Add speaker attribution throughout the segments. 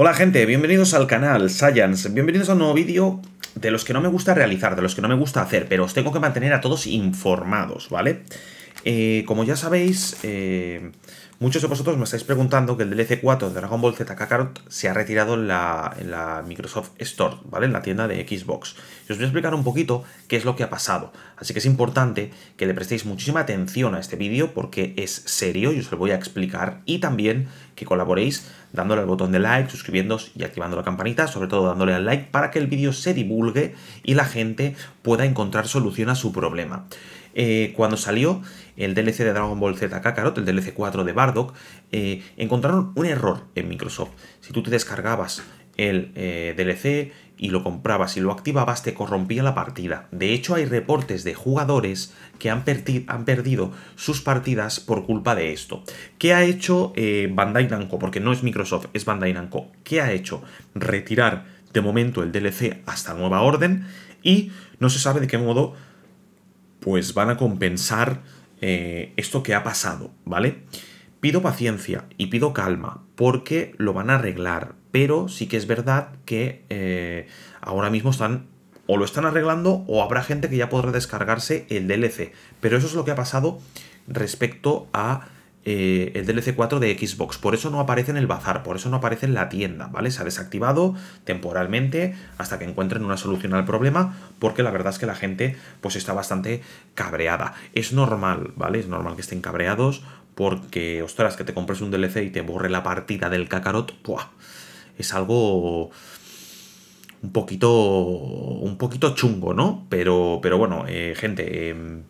Speaker 1: Hola gente, bienvenidos al canal Science, bienvenidos a un nuevo vídeo de los que no me gusta realizar, de los que no me gusta hacer, pero os tengo que mantener a todos informados, ¿vale? Eh, como ya sabéis, eh, Muchos de vosotros me estáis preguntando que el DLC 4 de Dragon Ball Z Kakarot se ha retirado en la, Microsoft Store, ¿vale? En la tienda de Xbox. Y os voy a explicar un poquito qué es lo que ha pasado. Así que es importante que le prestéis muchísima atención a este vídeo porque es serio y os lo voy a explicar. Y también que colaboréis dándole al botón de like, suscribiéndoos y activando la campanita, sobre todo dándole al like para que el vídeo se divulgue y la gente pueda encontrar solución a su problema. Eh, cuando salió el DLC de Dragon Ball Z Kakarot, el DLC 4 de eh, encontraron un error en Microsoft. Si tú te descargabas el eh, DLC y lo comprabas y lo activabas, te corrompía la partida. De hecho, hay reportes de jugadores que han, han perdido sus partidas por culpa de esto. ¿Qué ha hecho eh, Bandai Namco? Porque no es Microsoft, es Bandai Namco. ¿Qué ha hecho? Retirar de momento el DLC hasta nueva orden y no se sabe de qué modo pues van a compensar esto que ha pasado, ¿vale? vale Pido paciencia y pido calma porque lo van a arreglar, pero sí que es verdad que eh, ahora mismo están o lo están arreglando o habrá gente que ya podrá descargarse el DLC. Pero eso es lo que ha pasado respecto a eh, el DLC 4 de Xbox. Por eso no aparece en el bazar, por eso no aparece en la tienda, ¿vale? Se ha desactivado temporalmente hasta que encuentren una solución al problema, porque la verdad es que la gente pues está bastante cabreada. Es normal, ¿vale? Es normal que estén cabreados porque, ostras, que te compres un DLC y te borre la partida del cacarot, ¡buah! Es algo un poquito un poquito chungo, ¿no? Pero, pero bueno, eh, gente... Em,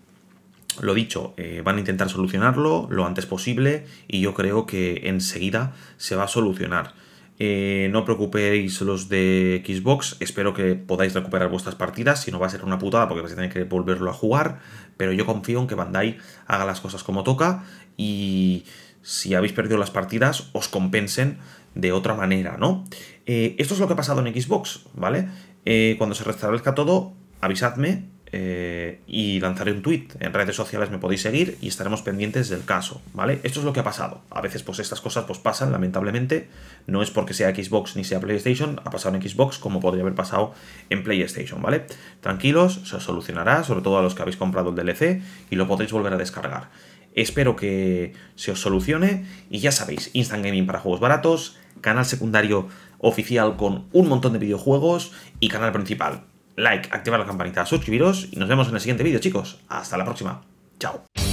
Speaker 1: lo dicho, eh, van a intentar solucionarlo lo antes posible y yo creo que enseguida se va a solucionar. Eh, no preocupéis los de Xbox, espero que podáis recuperar vuestras partidas, si no va a ser una putada porque vais a tener que volverlo a jugar, pero yo confío en que Bandai haga las cosas como toca y si habéis perdido las partidas os compensen de otra manera, ¿no? Eh, esto es lo que ha pasado en Xbox, ¿vale? cuando se restablezca todo, avisadme eh, y lanzaré un tweet. En redes sociales me podéis seguir y estaremos pendientes del caso, ¿vale? Esto es lo que ha pasado. A veces, pues estas cosas pues, pasan, lamentablemente. No es porque sea Xbox ni sea PlayStation, ha pasado en Xbox como podría haber pasado en PlayStation, ¿vale? Tranquilos, se solucionará, sobre todo a los que habéis comprado el DLC y lo podéis volver a descargar. Espero que se os solucione y ya sabéis, Instant Gaming para juegos baratos, canal secundario oficial con un montón de videojuegos y canal principal like, activar la campanita, suscribiros y nos vemos en el siguiente vídeo, chicos. Hasta la próxima. Chao.